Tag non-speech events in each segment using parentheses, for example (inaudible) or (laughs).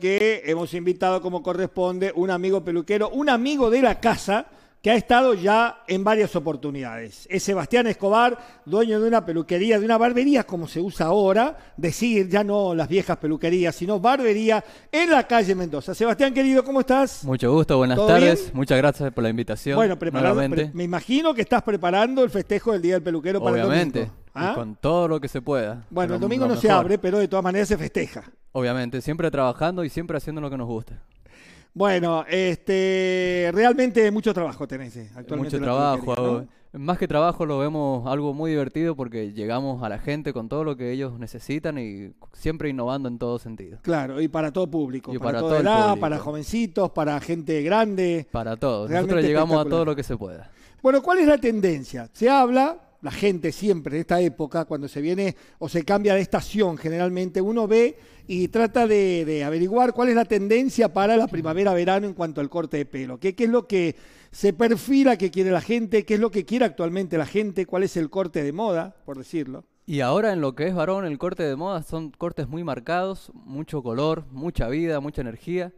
que hemos invitado como corresponde un amigo peluquero, un amigo de la casa que ha estado ya en varias oportunidades. Es Sebastián Escobar, dueño de una peluquería, de una barbería como se usa ahora, decir ya no las viejas peluquerías, sino barbería en la calle Mendoza. Sebastián, querido, ¿cómo estás? Mucho gusto, buenas tardes, muchas gracias por la invitación. Bueno, me imagino que estás preparando el festejo del Día del Peluquero para el domingo. Obviamente, ¿Ah? con todo lo que se pueda. Bueno, el domingo no se abre, pero de todas maneras se festeja. Obviamente, siempre trabajando y siempre haciendo lo que nos guste. Bueno, este, realmente mucho trabajo tenés eh, actualmente. Mucho trabajo. Más que trabajo lo vemos algo muy divertido porque llegamos a la gente con todo lo que ellos necesitan y siempre innovando en todo sentido. Claro, y para todo público, y para, todo para jovencitos, para gente grande. Para todos. Nosotros llegamos a todo lo que se pueda. Bueno, ¿cuál es la tendencia? Se habla la gente siempre en esta época, cuando se viene o se cambia de estación, generalmente uno ve y trata de, averiguar cuál es la tendencia para la primavera-verano en cuanto al corte de pelo. ¿Qué, ¿Qué es lo que se perfila que quiere la gente? ¿Qué es lo que quiere actualmente la gente? ¿Cuál es el corte de moda, por decirlo? Y ahora en lo que es varón, el corte de moda son cortes muy marcados, mucho color, mucha vida, mucha energía.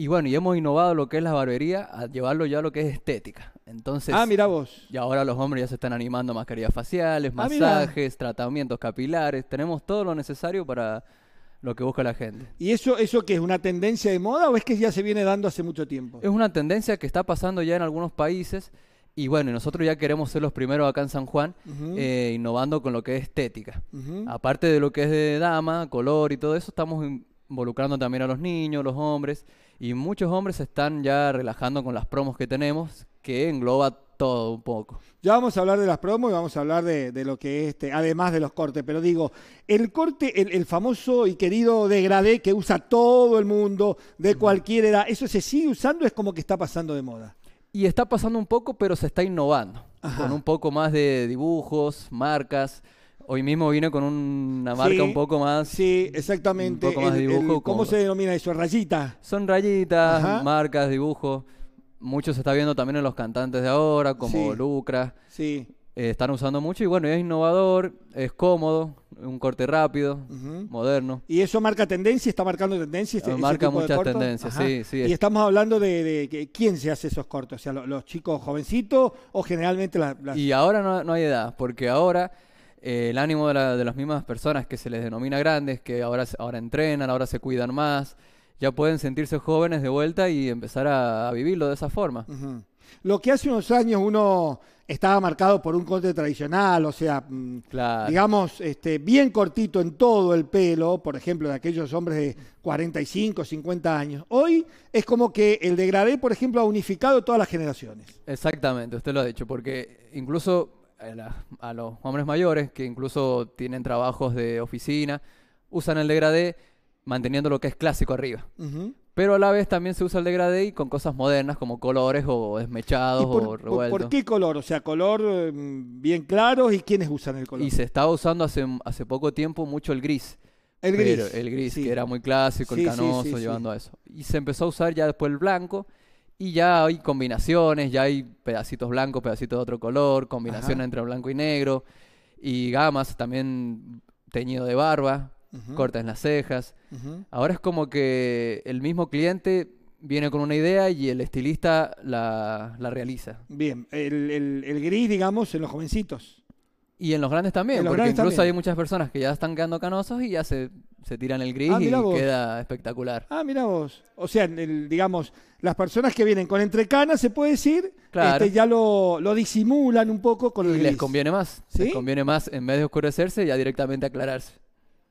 Y bueno, y hemos innovado lo que es la barbería a llevarlo ya a lo que es estética. Entonces. Ah, mira vos. Y ahora los hombres ya se están animando a mascarillas faciales, ah, masajes, tratamientos capilares. Tenemos todo lo necesario para lo que busca la gente. ¿Y eso, eso qué es una tendencia de moda o es que ya se viene dando hace mucho tiempo? Es una tendencia que está pasando ya en algunos países. Y bueno, nosotros ya queremos ser los primeros acá en San Juan, eh, innovando con lo que es estética. Aparte de lo que es de dama, color y todo eso, estamos involucrando también a los niños, los hombres, y muchos hombres se están ya relajando con las promos que tenemos, que engloba todo un poco. Ya vamos a hablar de las promos y vamos a hablar de, lo que es, este, además de los cortes, pero digo, el corte, el, famoso y querido degradé que usa todo el mundo, de cualquier edad, ¿eso se sigue usando? ¿Es como que está pasando de moda? Y está pasando un poco, pero se está innovando, con un poco más de dibujos, marcas hoy mismo vine con una marca un poco más. Sí, exactamente. Un ¿Cómo se denomina eso? ¿Rayitas? Son rayitas, marcas, dibujos. Mucho se está viendo también en los cantantes de ahora, como Lucra. Sí. Eh, están usando mucho y bueno, es innovador, es cómodo, un corte rápido, moderno. ¿Y eso marca tendencia? ¿Está marcando tendencia? Este, ah, marca muchas tendencias, sí, sí. Y estamos hablando de, quién se hace esos cortos, o sea, los, chicos jovencitos o generalmente las... Y ahora no, hay edad, porque ahora eh, el ánimo de, las mismas personas que se les denomina grandes, que ahora, ahora entrenan, ahora se cuidan más, ya pueden sentirse jóvenes de vuelta y empezar a, vivirlo de esa forma. Lo que hace unos años uno estaba marcado por un corte tradicional, o sea, mm, digamos, este, bien cortito en todo el pelo, por ejemplo, de aquellos hombres de 45, 50 años. Hoy es como que el degradé, por ejemplo, ha unificado todas las generaciones. Exactamente, usted lo ha dicho, porque incluso a, los hombres mayores que incluso tienen trabajos de oficina, usan el degradé manteniendo lo que es clásico arriba. Pero a la vez también se usa el degradé y con cosas modernas como colores o desmechados por, o revueltos. ¿Por qué color? O sea, color em, bien claro y quiénes usan el color. Y se estaba usando hace, hace poco tiempo mucho el gris. El gris. el gris, que era muy clásico, el canoso, llevando a eso. Y se empezó a usar ya después el blanco y ya hay combinaciones, ya hay pedacitos blancos, pedacitos de otro color, combinaciones entre blanco y negro, y gamas también teñido de barba, cortas en las cejas. Ahora es como que el mismo cliente viene con una idea y el estilista la, realiza. Bien, el, gris, digamos, en los jovencitos. Y en los grandes también, porque incluso hay muchas personas que ya están quedando canosos y ya se se tiran el gris ah, y queda espectacular. Ah, mira vos. O sea, digamos, las personas que vienen con entrecana, se puede decir, este, ya lo, lo, disimulan un poco con el y les conviene más. Les conviene más, en vez de oscurecerse, ya directamente aclararse.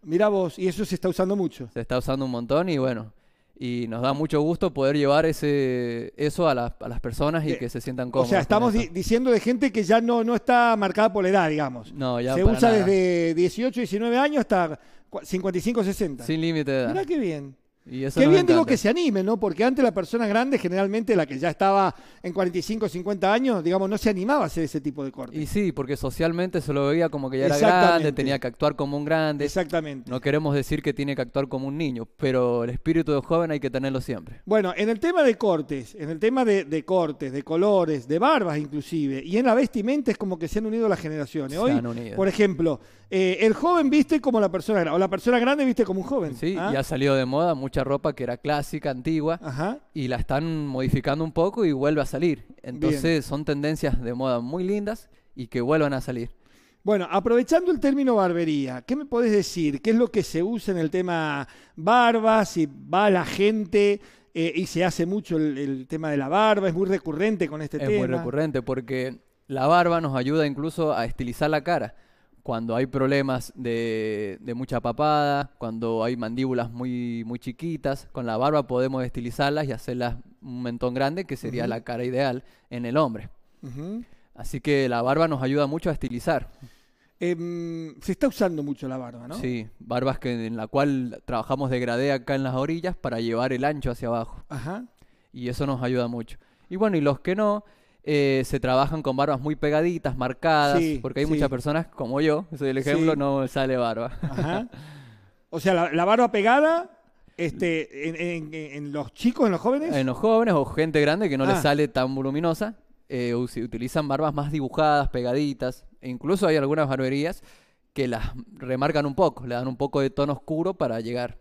Mira vos, y eso se está usando mucho. Se está usando un montón y bueno, y nos da mucho gusto poder llevar ese, eso a, las personas y eh, que se sientan cómodos. O sea, estamos diciendo de gente que ya no, no está marcada por la edad, digamos. No, ya Se usa desde 18, 19 años hasta 55-60. Sin límite de qué bien. Y Qué bien digo que se anime, ¿no? Porque antes la persona grande, generalmente la que ya estaba en 45, 50 años, digamos, no se animaba a hacer ese tipo de cortes. Y sí, porque socialmente se lo veía como que ya era grande, tenía que actuar como un grande. Exactamente. No queremos decir que tiene que actuar como un niño, pero el espíritu de joven hay que tenerlo siempre. Bueno, en el tema de cortes, en el tema de, cortes, de colores, de barbas inclusive, y en la vestimenta es como que se han unido las generaciones. Hoy, por ejemplo, eh, el joven viste como la persona grande, o la persona grande viste como un joven. Sí, ¿ah? y ha salido de moda mucho ropa que era clásica, antigua, y la están modificando un poco y vuelve a salir. Entonces son tendencias de moda muy lindas y que vuelvan a salir. Bueno, aprovechando el término barbería, ¿qué me podés decir? ¿Qué es lo que se usa en el tema barba? Si va la gente eh, y se hace mucho el, tema de la barba, es muy recurrente con este tema. Es muy recurrente porque la barba nos ayuda incluso a estilizar la cara cuando hay problemas de, mucha papada, cuando hay mandíbulas muy, muy chiquitas, con la barba podemos estilizarlas y hacerlas un mentón grande, que sería la cara ideal en el hombre. Así que la barba nos ayuda mucho a estilizar. Em, se está usando mucho la barba, ¿no? Sí, barbas que, en la cual trabajamos de gradea acá en las orillas para llevar el ancho hacia abajo. Ajá. Y eso nos ayuda mucho. Y bueno, y los que no, eh, se trabajan con barbas muy pegaditas, marcadas, porque hay muchas personas como yo, soy el ejemplo, no sale barba. (laughs) O sea, la, barba pegada este, en, los chicos, en los jóvenes. En los jóvenes o gente grande que no le les ah. sale tan voluminosa, eh, se utilizan barbas más dibujadas, pegaditas. E incluso hay algunas barberías que las remarcan un poco, le dan un poco de tono oscuro para llegar.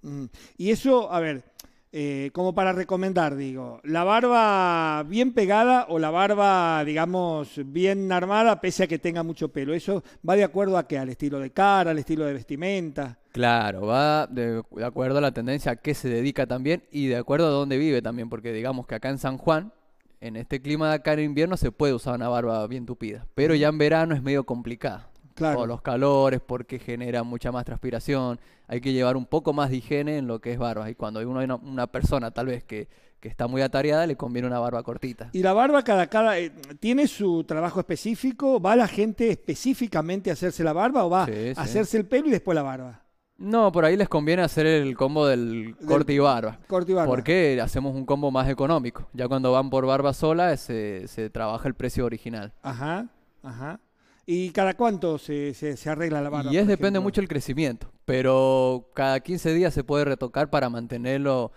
Mm. Y eso, a ver, eh, como para recomendar, digo, la barba bien pegada o la barba, digamos, bien armada, pese a que tenga mucho pelo. Eso va de acuerdo a qué, al estilo de cara, al estilo de vestimenta. Claro, va de, acuerdo a la tendencia a qué se dedica también y de acuerdo a dónde vive también, porque digamos que acá en San Juan, en este clima de acá en invierno, se puede usar una barba bien tupida, pero ya en verano es medio complicada. O los calores, porque genera mucha más transpiración. Hay que llevar un poco más de higiene en lo que es barba. Y cuando hay una, una persona, tal vez, que, está muy atareada, le conviene una barba cortita. ¿Y la barba cada, cara eh, tiene su trabajo específico? ¿Va la gente específicamente a hacerse la barba o va a hacerse el pelo y después la barba? No, por ahí les conviene hacer el combo del corte y barba. Corte y barba. Porque hacemos un combo más económico. Ya cuando van por barba sola, se, se trabaja el precio original. Ajá, ajá. ¿Y cada cuánto se, se, arregla la barba? Y es depende mucho el crecimiento, pero cada 15 días se puede retocar para mantenerlo.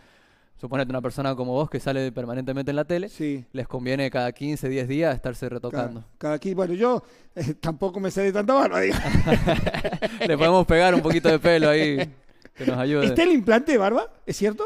Suponete una persona como vos que sale permanentemente en la tele, sí. les conviene cada 15, 10 días estarse retocando. Cada, bueno, yo (laughs) eh, tampoco me sé de tanta barba, (laughs) Le podemos pegar un poquito de pelo ahí, que nos ayude. ¿Está el implante de barba? ¿Es cierto?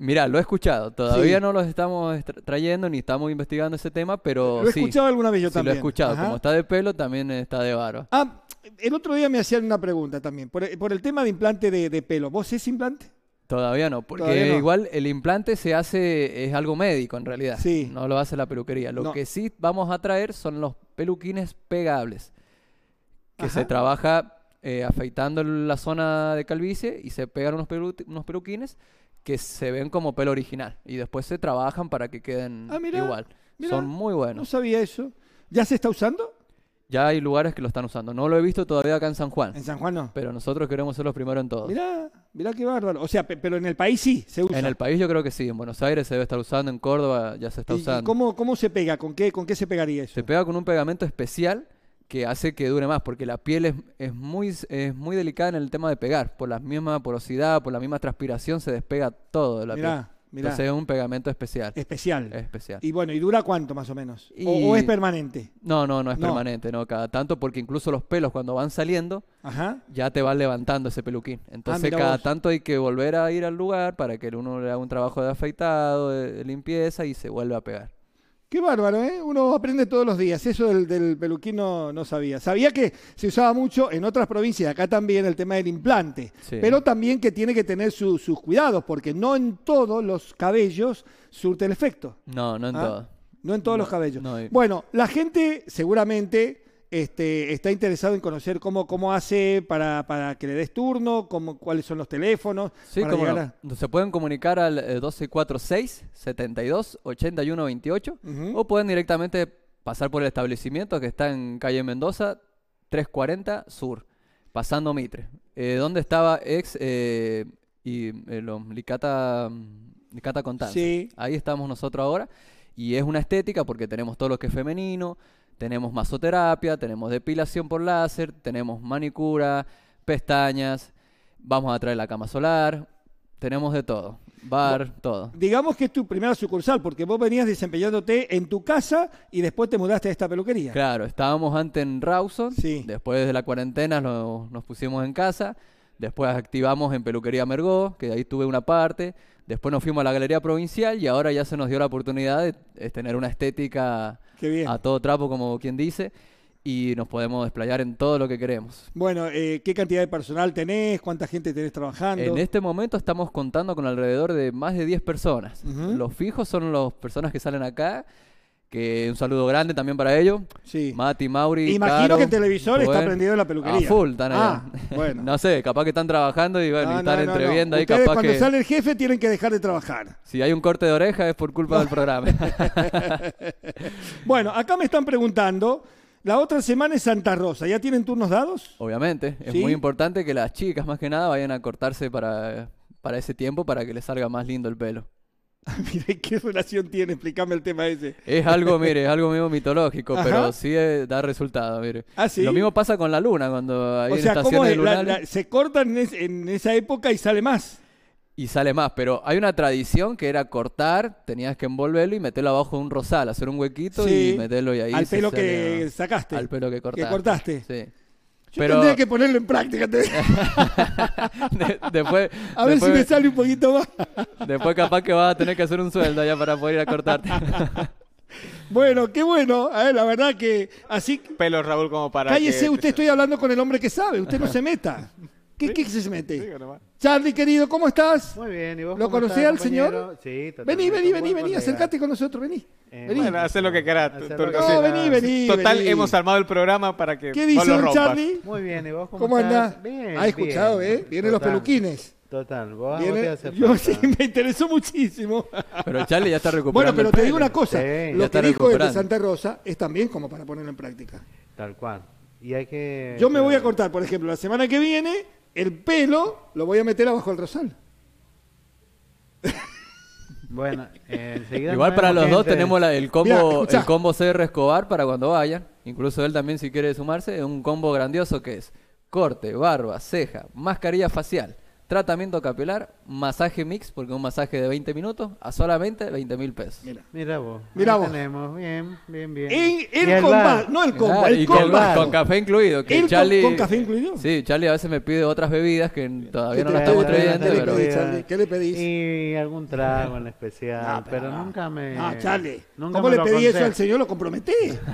Mira, lo he escuchado. Todavía no los estamos trayendo ni estamos investigando ese tema, pero. sí. Lo he escuchado alguna vez yo sí lo he escuchado. Como está de pelo, también está de varo. Ah, el otro día me hacían una pregunta también. Por, eh, el tema de implante de, pelo. ¿Vos es implante? Todavía no, porque igual el implante se hace, es algo médico en realidad. Sí. No lo hace la peluquería. Lo que sí vamos a traer son los peluquines pegables, que se trabaja eh, afeitando la zona de calvicie y se pegan unos, unos peluquines que se ven como pelo original y después se trabajan para que queden ah, igual. Son muy buenos. No sabía eso. ¿Ya se está usando? Ya hay lugares que lo están usando. No lo he visto todavía acá en San Juan. En San Juan no. Pero nosotros queremos ser los primeros en todo. Mirá, mirá qué bárbaro. O sea, pero en el país sí se usa. En el país yo creo que sí. En Buenos Aires se debe estar usando, en Córdoba ya se está usando. cómo, se pega? ¿Con qué, ¿Con qué se pegaría eso? Se pega con un pegamento especial que hace que dure más, porque la piel es, es, muy, es muy delicada en el tema de pegar, por la misma porosidad, por la misma transpiración, se despega todo de la piel. Mirá. Entonces es un pegamento especial. Especial. especial. Y bueno, ¿y dura cuánto más o menos? O, es permanente? No, no, no es permanente, no, cada tanto, porque incluso los pelos cuando van saliendo, ya te van levantando ese peluquín. Ah, Entonces cada tanto hay que volver a ir al lugar para que uno le haga un trabajo de afeitado, de, de limpieza y se vuelva a pegar. Qué bárbaro, ¿eh? Uno aprende todos los días. Eso del, del peluquín no, sabía. Sabía que se usaba mucho en otras provincias, acá también el tema del implante, pero también que tiene que tener sus cuidados, porque no en todos los cabellos surte el efecto. No, no en ¿Ah? todos. No en todos los cabellos. Bueno, la gente seguramente este, está interesado en conocer cómo, hace para, que le des turno, cómo, cuáles son los teléfonos. se pueden comunicar al 1246 72 28 o pueden directamente pasar por el establecimiento que está en calle Mendoza 340 Sur, pasando Mitre, eh, donde estaba ex eh, y eh, Licata, Licata Ahí estamos nosotros ahora y es una estética porque tenemos todo lo que es femenino tenemos masoterapia, tenemos depilación por láser, tenemos manicura, pestañas, vamos a traer la cama solar, tenemos de todo. Bar, todo. Digamos que es tu primera sucursal, porque vos venías desempeñándote en tu casa y después te mudaste a esta peluquería. Claro, estábamos antes en Rawson, después de la cuarentena nos pusimos en casa Después activamos en Peluquería Mergó, que ahí tuve una parte. Después nos fuimos a la Galería Provincial y ahora ya se nos dio la oportunidad de, tener una estética a todo trapo, como quien dice. Y nos podemos desplayar en todo lo que queremos. Bueno, eh, ¿qué cantidad de personal tenés? ¿Cuánta gente tenés trabajando? En este momento estamos contando con alrededor de más de 10 personas. Los fijos son las personas que salen acá que un saludo grande también para ellos. Sí. Mati, Mauri. Imagino que el televisor está prendido en la peluquería. full, están ahí. Ah, bueno. (laughs) no sé, capaz que están trabajando y bueno, y están entreviendo ahí capaz cuando sale el jefe tienen que dejar de trabajar. Si hay un corte de oreja es por culpa del programa. (laughs) bueno, acá me están preguntando. La otra semana es Santa Rosa. ¿Ya tienen turnos dados? Obviamente. Es muy importante que las chicas, más que nada, vayan a cortarse para, para ese tiempo para que les salga más lindo el pelo. (laughs) Mire, ¿qué relación tiene? Explícame el tema ese. Es algo, mire, es algo mismo (laughs) mitológico, pero sí eh, da resultado, mire. Ah, Lo mismo pasa con la luna, cuando hay o sea, ¿cómo se cortan en, esa época y sale más. Y sale más, pero hay una tradición que era cortar, tenías que envolverlo y meterlo abajo de un rosal, hacer un huequito y meterlo y ahí. Al pelo que sacaste. Al pelo que cortaste. Que cortaste. Sí tendría que ponerlo en práctica. (laughs) después, a ver si me sale un poquito más. después capaz que vas a tener que hacer un sueldo ya para poder ir a cortarte. (laughs) Bueno, qué bueno. A ver, la verdad que así... Pelo, Raúl, como para... Cállese, usted estoy hablando con el hombre que sabe. Usted no se meta. ¿Qué, se mete? Charlie, querido, ¿cómo estás? Muy bien, ¿y vos? ¿Lo conocía al señor? Sí, totalmente. Vení, vení, vení, vení, acercate con nosotros, vení. Eh, vení. Bueno, haz lo que querás. no, vení, vení. Total, hemos armado el programa para que. ¿Qué dice Charlie? Muy bien, ¿y vos cómo, ¿Cómo andás? Bien. ¿Has escuchado, ¿eh? Vienen los peluquines. Total, vos (laughs) Yo sí, me interesó muchísimo. Pero Charlie ya está recuperando. Bueno, pero te digo una cosa: lo que dijo de este Santa Rosa es también como para ponerlo en práctica. Tal cual. Y hay que. Yo me voy a cortar, por ejemplo, la semana que viene el pelo lo voy a meter abajo el rosal. Bueno, eh, igual para los dos tenemos el combo el combo CR Escobar para cuando vayan. Incluso él también si quiere sumarse, es un combo grandioso que es corte, barba, ceja, mascarilla facial, tratamiento capilar, masaje mix, porque un masaje de 20 minutos, a solamente 20 mil pesos. Mira, vos. Mira vos. Tenemos. Bien, bien, bien. Y, el, el no el ah, el con, con, café incluido. Charlie, con, café incluido? Sí, Charlie a veces me pide otras bebidas que todavía no las estamos trayendo. ¿Qué, ¿Qué le pedís? Y algún trago en especial, pero, nunca me... No, Charlie, ¿cómo le pedí eso al señor? Lo comprometí.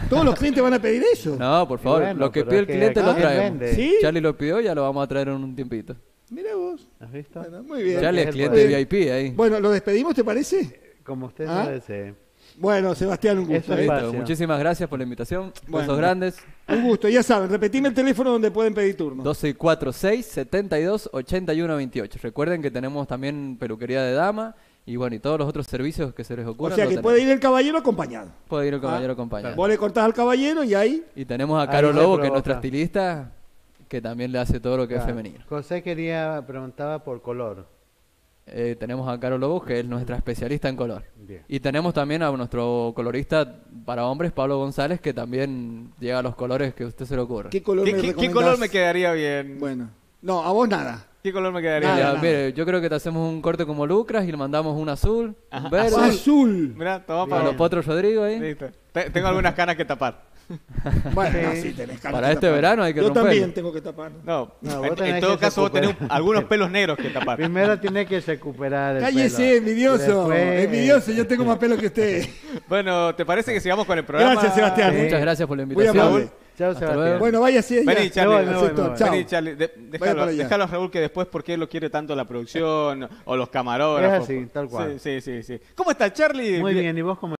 Todos los clientes van a pedir eso. No, por favor, lo que pide el cliente lo traemos. Charlie lo pidió, ya lo vamos a traer en un tiempito. Mira vos. ¿Has visto? muy bien. Ya les cliente VIP ahí. Bueno, ¿lo despedimos, te parece? Como usted ¿Ah? Bueno, Sebastián, un gusto. ¿eh? muchísimas gracias por la invitación. Buenos grandes. Un gusto, ya saben, repetime el teléfono donde pueden pedir turno. 1246 728128 Recuerden que tenemos también peluquería de dama y bueno, y todos los otros servicios que se les ocurran. O sea que puede ir el caballero acompañado. Puede ir el ah, caballero acompañado. Vos le cortás al caballero y ahí. Y tenemos a Caro Lobo, que es nuestra estilista, que también le hace todo lo que es femenino. José quería, preguntaba por color. Eh, tenemos a Carol Lobos, que es nuestra especialista en color. Y tenemos también a nuestro colorista para hombres, Pablo González, que también llega a los colores que usted se le ocurra. ¿Qué color, me, quedaría bien? Bueno, no, a vos nada. ¿Qué color me quedaría? bien? yo creo que te hacemos un corte como Lucras y le mandamos un azul, ¡Azul! Mira, para los Potros Rodrigo ahí. tengo algunas canas que tapar. (laughs) Bueno, tenés Para este verano hay que Yo también tengo que tapar. No, en, todo caso vos tenés (laughs) algunos pelos negros que tapar. Primero tiene que recuperar el Cállese, pelo. envidioso. Después, Envidioso, yo tengo más pelo que usted. (laughs) Bueno, ¿te parece que sigamos con el programa? Gracias, Sebastián. Muchas gracias por la invitación. Chao, Sebastián. Bueno, vaya así. Vení, Charlie, Charlie, déjalo, a Raúl que después porque él lo quiere tanto la producción o los camarógrafos. Es así, tal cual. sí, sí, sí. ¿Cómo está Charlie? Muy bien, ¿y vos cómo